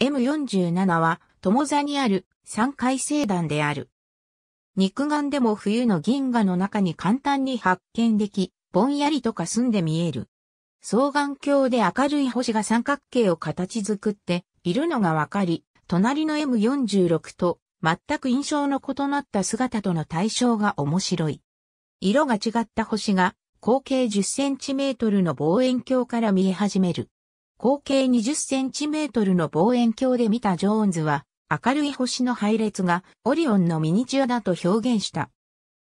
M47 は、友座にある三回星団である。肉眼でも冬の銀河の中に簡単に発見でき、ぼんやりとかすんで見える。双眼鏡で明るい星が三角形を形作っているのがわかり、隣の M46 と全く印象の異なった姿との対象が面白い。色が違った星が、口径10センチメートルの望遠鏡から見え始める。口径20センチメートルの望遠鏡で見たジョーンズは、明るい星の配列がオリオンのミニチュアだと表現した。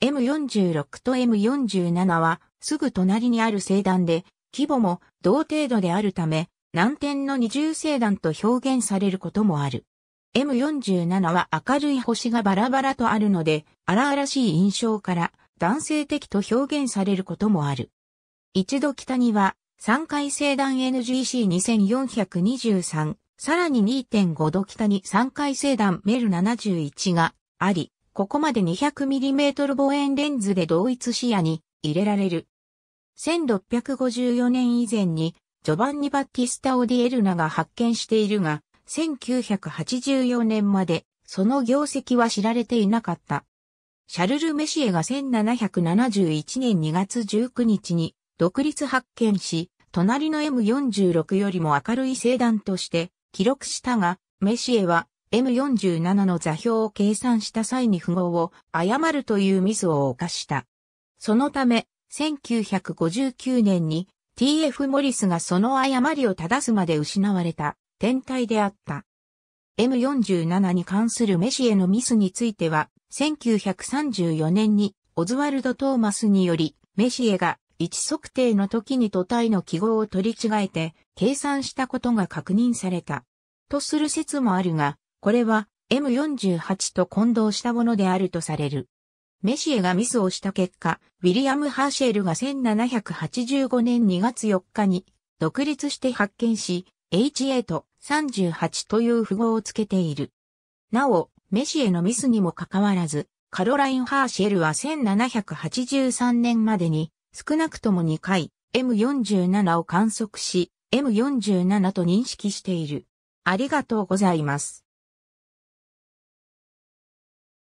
M46 と M47 はすぐ隣にある星団で、規模も同程度であるため、難点の二重星団と表現されることもある。M47 は明るい星がバラバラとあるので、荒々しい印象から男性的と表現されることもある。一度北には3回生団 NGC2423、さらに2.5度北に3回生団メル71があり、ここまで 200mm 望遠レンズで同一視野に入れられる。1654年以前にジョバンニ・バッティスタ・オディエルナが発見しているが、1984年までその業績は知られていなかった。シャルル・メシエが1771年2月19日に独立発見し、隣の M46 よりも明るい星団として記録したが、メシエは M47 の座標を計算した際に符号を誤るというミスを犯した。そのため、1959年に TF モリスがその誤りを正すまで失われた天体であった。M47 に関するメシエのミスについては、1934年にオズワルド・トーマスにより、メシエが位置測定の時に都体の記号を取り違えて計算したことが確認された。とする説もあるが、これは M48 と混同したものであるとされる。メシエがミスをした結果、ウィリアム・ハーシェルが1785年2月4日に独立して発見し、HA と38という符号をつけている。なお、メシエのミスにもかかわらず、カロライン・ハーシェルは1783年までに少なくとも2回 M47 を観測し、M47 と認識している。ありがとうございます。